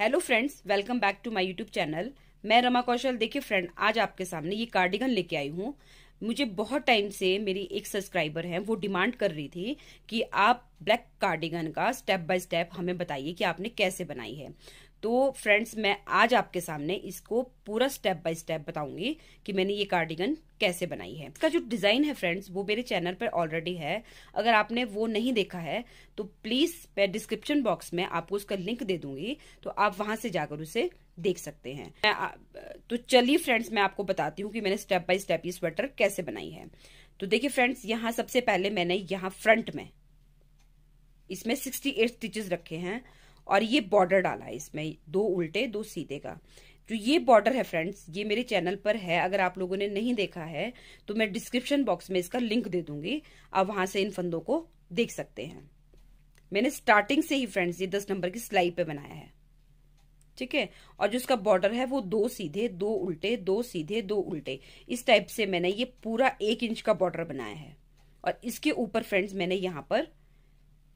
hello friends welcome back to my YouTube channel मैं रमा कौशल देखिए friend आज आपके सामने ये कार्डिगन लेके आई हूँ मुझे बहुत टाइम से मेरी एक सब्सक्राइबर है वो डिमांड कर रही थी कि आप ब्लैक कार्डिगन का स्टेप बाय स्टेप हमें बताइए कि आपने कैसे बनाई है तो फ्रेंड्स मैं आज आपके सामने इसको पूरा स्टेप बाय स्टेप बताऊंगी कि मैंने ये कार्डिगन कैसे बनाई है इसका जो डिज़ाइन है फ्रेंड्स वो मेरे चैनल पर ऑलरेडी है अगर आपने वो नहीं देखा है तो प्लीज़ मैं डिस्क्रिप्शन बॉक्स में आपको उसका लिंक दे दूंगी तो आप वहां से जाकर उसे देख सकते हैं तो चलिए फ्रेंड्स मैं आपको बताती हूँ कि मैंने स्टेप बाय स्टेप ये स्वेटर कैसे बनाई है तो देखिये फ्रेंड्स यहाँ सबसे पहले मैंने यहाँ फ्रंट में इसमें सिक्सटी एट स्टिचेज रखे हैं और ये बॉर्डर डाला है इसमें दो उल्टे दो सीधे का जो तो ये बॉर्डर है फ्रेंड्स ये मेरे चैनल पर है अगर आप लोगों ने नहीं देखा है तो मैं डिस्क्रिप्शन बॉक्स में इसका लिंक दे दूंगी आप वहां से इन फंदों को देख सकते हैं मैंने स्टार्टिंग से ही फ्रेंड्स ये दस नंबर की सिलाई पे बनाया है ठीक है और जो इसका बॉर्डर है वो दो सीधे दो उल्टे दो सीधे दो उल्टे इस टाइप से मैंने ये पूरा एक इंच का बॉर्डर बनाया है और इसके ऊपर फ्रेंड्स मैंने यहाँ पर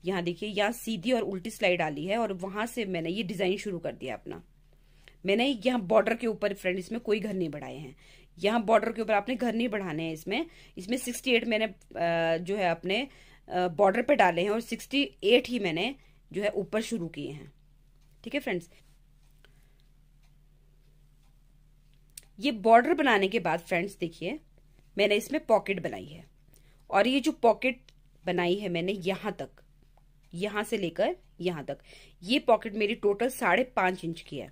यहाँ देखिए यहाँ सीधी और उल्टी स्लाइड डाली है और वहां से मैंने ये डिजाइन शुरू कर दिया अपना मैंने यहाँ बॉर्डर के ऊपर फ्रेंड इसमें कोई घर नहीं बढ़ाए हैं यहाँ बॉर्डर के ऊपर आपने घर नहीं बढ़ाने हैं इसमें इसमें सिक्सटी एट मैंने जो है अपने बॉर्डर पे डाले हैं और सिक्सटी एट ही मैंने जो है ऊपर शुरू किए हैं ठीक है फ्रेंड्स ये बॉर्डर बनाने के बाद फ्रेंड्स देखिए मैंने इसमें पॉकेट बनाई है और ये जो पॉकेट बनाई है मैंने यहां तक यहां से लेकर यहां तक ये पॉकेट मेरी टोटल साढ़े पांच इंच की है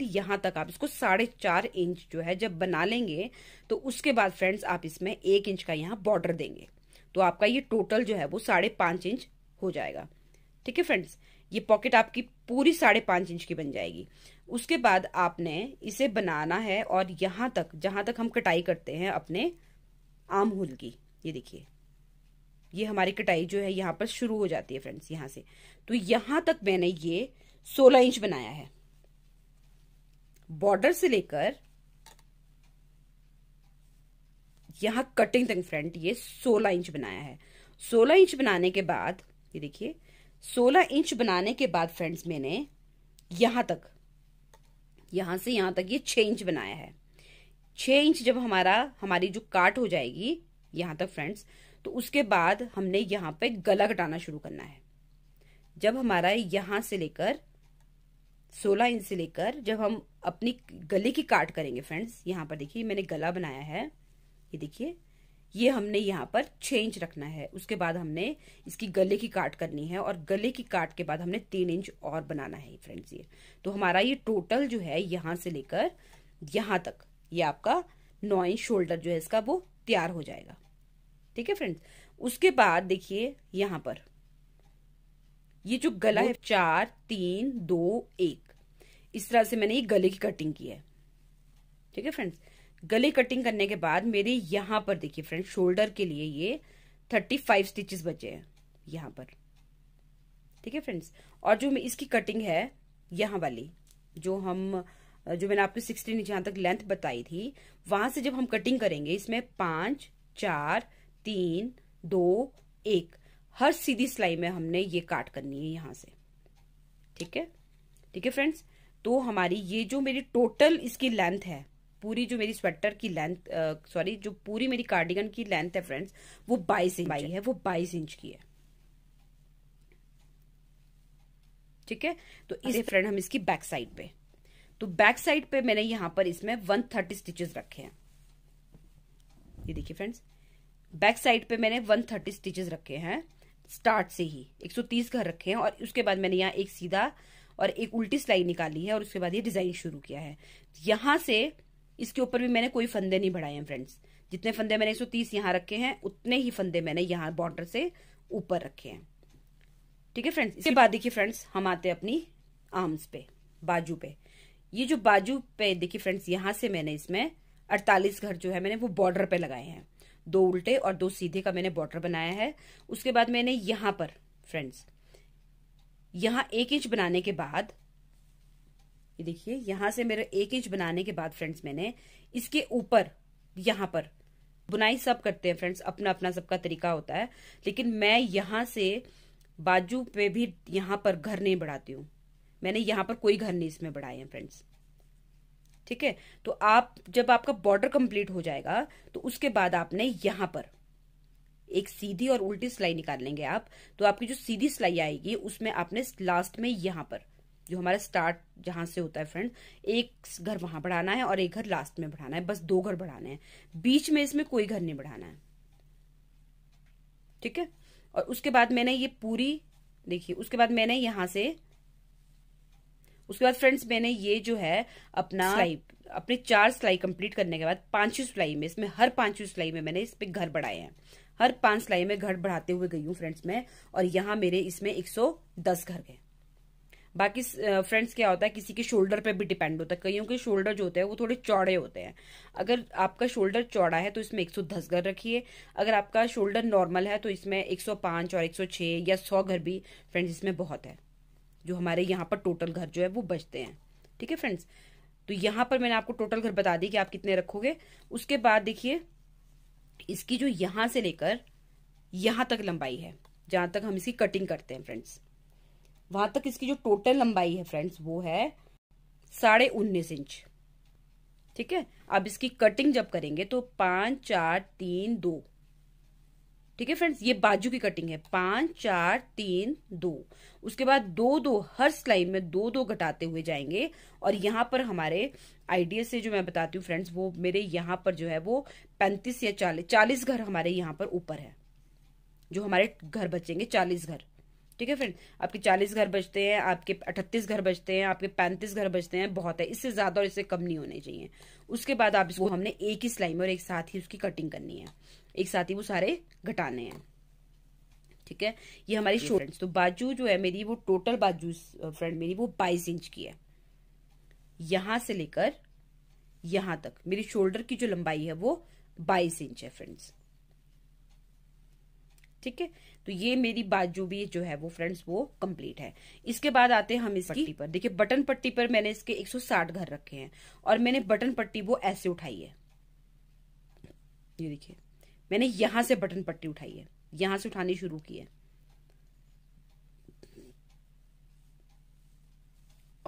तो यहां तक आप इसको साढ़े चार इंच जो है जब बना लेंगे तो उसके बाद फ्रेंड्स आप इसमें एक इंच का यहाँ बॉर्डर देंगे तो आपका ये टोटल जो है वो साढ़े पांच इंच हो जाएगा ठीक है फ्रेंड्स ये पॉकेट आपकी पूरी साढ़े पांच इंच की बन जाएगी उसके बाद आपने इसे बनाना है और यहां तक जहां तक हम कटाई करते हैं अपने आम हुल की ये देखिए ये हमारी कटाई जो है यहाँ पर शुरू हो जाती है फ्रेंड्स यहाँ से तो यहाँ तक मैंने ये सोलह इंच बनाया है बॉर्डर से लेकर यहाँ कटिंग तक फ्रंट ये 16 इंच बनाया है 16 इंच बनाने के बाद ये देखिए 16 इंच बनाने के बाद फ्रेंड्स मैंने यहाँ तक यहाँ से यहाँ तक ये छह 6 इंच बनाया है 6 इंच जब हमारा हमारी जो काट हो जाएगी यहाँ तक फ्रेंड्स तो उसके बाद हमने यहाँ पे गला घटाना शुरू करना है जब हमारा यहाँ से लेकर 16 इंच से लेकर जब हम अपनी गले की काट करेंगे फ्रेंड्स यहाँ पर देखिए मैंने गला बनाया है ये देखिए ये हमने यहाँ पर छः इंच रखना है उसके बाद हमने इसकी गले की काट करनी है और गले की काट के बाद हमने तीन इंच और बनाना है फ्रेंड्स ये तो हमारा ये टोटल जो है यहाँ से लेकर यहाँ तक ये आपका नौ इंच शोल्डर जो है इसका वो तैयार हो जाएगा ठीक है फ्रेंड्स उसके बाद देखिए यहां पर ये जो गला है चार तीन दो एक इस तरह से मैंने ये गले की कटिंग की है ठीक है फ्रेंड्स गले कटिंग करने के बाद मेरे यहां पर देखिए फ्रेंड शोल्डर के लिए ये थर्टी फाइव स्टिचेस बचे हैं यहां पर ठीक है फ्रेंड्स और जो इसकी कटिंग है यहां वाली जो हम जो मैंने आपको सिक्सटीन इंच यहां तक लेंथ बताई थी वहां से जब हम कटिंग करेंगे इसमें पांच चार तीन दो एक हर सीधी सिलाई में हमने ये काट करनी है यहां से ठीक है ठीक है फ्रेंड्स तो हमारी ये जो मेरी टोटल इसकी लेंथ है पूरी जो मेरी स्वेटर की लेंथ सॉरी जो पूरी मेरी कार्डिगन की लेंथ है फ्रेंड्स वो बाईस इंच आई है वो बाईस इंच की है ठीक है तो इस फ्रेंड हम इसकी बैक साइड पे तो बैक साइड पे मैंने यहां पर इसमें वन थर्टी स्टिचेस रखे हैं ये देखिए फ्रेंड्स बैक साइड पे मैंने 130 स्टिचेस रखे हैं स्टार्ट से ही 130 घर रखे हैं और उसके बाद मैंने यहाँ एक सीधा और एक उल्टी सिलाई निकाली है और उसके बाद ये डिजाइन शुरू किया है यहां से इसके ऊपर भी मैंने कोई फंदे नहीं बढ़ाए हैं फ्रेंड्स जितने फंदे मैंने 130 यहाँ रखे हैं उतने ही फंदे मैंने यहाँ बॉर्डर से ऊपर रखे हैं ठीक है फ्रेंड्स इसके बाद देखिए फ्रेंड्स हम आते हैं अपनी आर्म्स पे बाजू पे ये जो बाजू पे देखिए फ्रेंड्स यहां से मैंने इसमें अड़तालीस घर जो है मैंने वो बॉर्डर पे लगाए हैं दो उल्टे और दो सीधे का मैंने बॉर्डर बनाया है उसके बाद मैंने यहां पर फ्रेंड्स यहां एक इंच बनाने के बाद ये देखिए यहां से मेरे एक इंच बनाने के बाद फ्रेंड्स मैंने इसके ऊपर यहां पर बुनाई सब करते हैं फ्रेंड्स अपना अपना सबका तरीका होता है लेकिन मैं यहां से बाजू पे भी यहां पर घर नहीं बढ़ाती हूं मैंने यहां पर कोई घर नहीं इसमें बढ़ाए हैं फ्रेंड्स ठीक है तो आप जब आपका बॉर्डर कंप्लीट हो जाएगा तो उसके बाद आपने यहां पर एक सीधी और उल्टी सिलाई निकाल लेंगे आप तो आपकी जो सीधी सिलाई आएगी उसमें आपने लास्ट में यहां पर जो हमारा स्टार्ट जहां से होता है फ्रेंड एक घर वहां बढ़ाना है और एक घर लास्ट में बढ़ाना है बस दो घर बढ़ाने हैं बीच में इसमें कोई घर नहीं बढ़ाना है ठीक है और उसके बाद मैंने ये पूरी देखिए उसके बाद मैंने यहां से उसके बाद फ्रेंड्स मैंने ये जो है अपना स्लाई अपने चार सिलाई कंप्लीट करने के बाद पांचवी सिलाई में इसमें हर पांचवी सिलाई में मैंने इस पे घर बढ़ाए हैं हर पांच सिलाई में घर बढ़ाते हुए गई हूँ फ्रेंड्स मैं और यहाँ मेरे इसमें 110 घर गए बाकी फ्रेंड्स क्या होता है किसी के शोल्डर पे भी डिपेंड होता है कईयों के शोल्डर जो होते हैं वो थोड़े चौड़े होते हैं अगर आपका शोल्डर चौड़ा है तो इसमें 110 घर रखिए अगर आपका शोल्डर नॉर्मल है तो इसमें 105 और 106 या 100 घर भी फ्रेंड्स इसमें बहुत है जो हमारे यहाँ पर टोटल घर जो है वो बचते हैं ठीक है फ्रेंड्स तो यहाँ पर मैंने आपको टोटल घर बता दी कि आप कितने रखोगे उसके बाद देखिए इसकी जो यहाँ से लेकर यहाँ तक लंबाई है जहाँ तक हम इसकी कटिंग करते हैं फ्रेंड्स वहां तक इसकी जो टोटल लंबाई है फ्रेंड्स वो है साढ़े उन्नीस इंच ठीक है अब इसकी कटिंग जब करेंगे तो पाँच चार तीन दो ठीक है फ्रेंड्स ये बाजू की कटिंग है पांच चार तीन दो उसके बाद दो दो हर सिलाई में दो दो घटाते हुए जाएंगे और यहाँ पर हमारे आइडिया से जो मैं बताती हूँ फ्रेंड्स वो मेरे यहाँ पर जो है वो पैंतीस या चालीस चालीस घर हमारे यहाँ पर ऊपर है जो हमारे घर बचेंगे चालीस घर ठीक है फ्रेंड आपके चालीस घर बचते हैं आपके अठतीस घर बचते हैं आपके पैंतीस घर बचते हैं बहुत है इससे ज्यादा और इससे कम नहीं होने चाहिए उसके बाद आप इसको हमने एक ही सिलाई में और एक साथ ही उसकी कटिंग करनी है एक साथ ही वो सारे घटाने हैं ठीक है ये हमारी शोल्डर तो बाजू जो है मेरी वो टोटल बाजू फ्रेंड मेरी वो बाईस इंच की है यहां से लेकर यहां तक मेरी शोल्डर की जो लंबाई है वो बाईस इंच है फ्रेंड्स ठीक है तो ये मेरी बाजू भी जो है वो फ्रेंड्स वो कंप्लीट है इसके बाद आते हैं हम इसकी पट्टी पर देखिए बटन पट्टी पर मैंने इसके 160 घर रखे हैं और मैंने बटन पट्टी वो ऐसे उठाई है ये देखिए मैंने यहां से बटन पट्टी उठाई है यहां से उठानी शुरू की है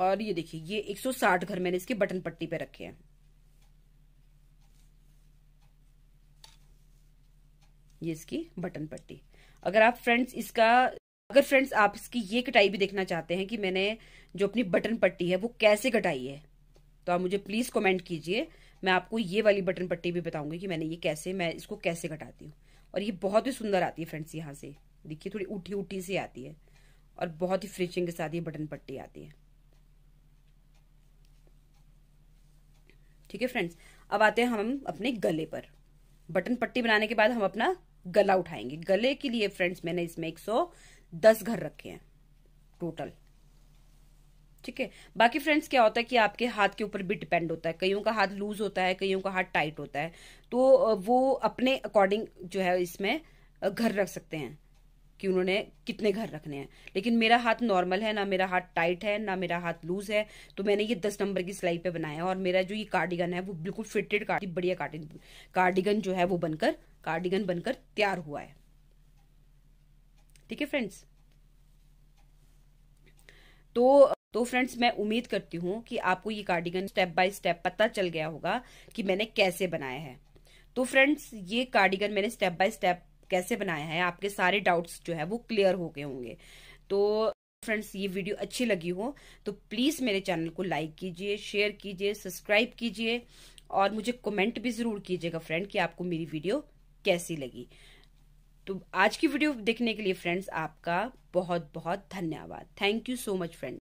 और ये देखिए ये 160 घर मैंने इसके बटन पट्टी पे रखे हैं ये इसकी बटन पट्टी अगर आप फ्रेंड्स इसका अगर फ्रेंड्स आप इसकी ये कटाई भी देखना चाहते हैं कि मैंने जो अपनी बटन पट्टी है वो कैसे कटाई है तो आप मुझे प्लीज कमेंट कीजिए मैं आपको ये वाली बटन पट्टी भी बताऊंगी कि मैंने ये कैसे मैं इसको कैसे घटाती हूँ और ये बहुत ही सुंदर आती है फ्रेंड्स यहाँ से देखिए थोड़ी उठी उठी सी आती है और बहुत ही फ्रिचिंग के साथ ये बटन पट्टी आती है ठीक है फ्रेंड्स अब आते हैं हम अपने गले पर बटन पट्टी बनाने के बाद हम अपना गला उठाएंगे गले के लिए फ्रेंड्स मैंने इसमें 110 घर रखे हैं टोटल ठीक है बाकी फ्रेंड्स क्या होता है कि आपके हाथ के ऊपर भी डिपेंड होता है कईयों का हाथ लूज होता है कईयों का हाथ टाइट होता है तो वो अपने अकॉर्डिंग जो है इसमें घर रख सकते हैं कि उन्होंने कितने घर रखने हैं लेकिन मेरा हाथ नॉर्मल है ना मेरा हाथ टाइट है ना मेरा हाथ लूज है तो मैंने ये दस नंबर की सिलाई पे बनाया है और मेरा जो ये कार्डिगन है वो बिल्कुल फिटेड कार्डिगन बढ़िया कार्डिगन कार्डिगन जो है वो बनकर कार्डिगन बनकर तैयार हुआ है ठीक है फ्रेंड्स तो तो फ्रेंड्स मैं उम्मीद करती हूँ कि आपको ये कार्डिगन स्टेप बाय स्टेप पता चल गया होगा कि मैंने कैसे बनाया है तो फ्रेंड्स ये कार्डिगन मैंने स्टेप बाय स्टेप कैसे बनाया है आपके सारे डाउट्स जो है वो क्लियर हो गए होंगे तो फ्रेंड्स ये वीडियो अच्छी लगी हो तो प्लीज़ मेरे चैनल को लाइक कीजिए शेयर कीजिए सब्सक्राइब कीजिए और मुझे कमेंट भी ज़रूर कीजिएगा फ्रेंड कि आपको मेरी वीडियो कैसी लगी तो आज की वीडियो देखने के लिए फ्रेंड्स आपका बहुत बहुत धन्यवाद thank you so much friend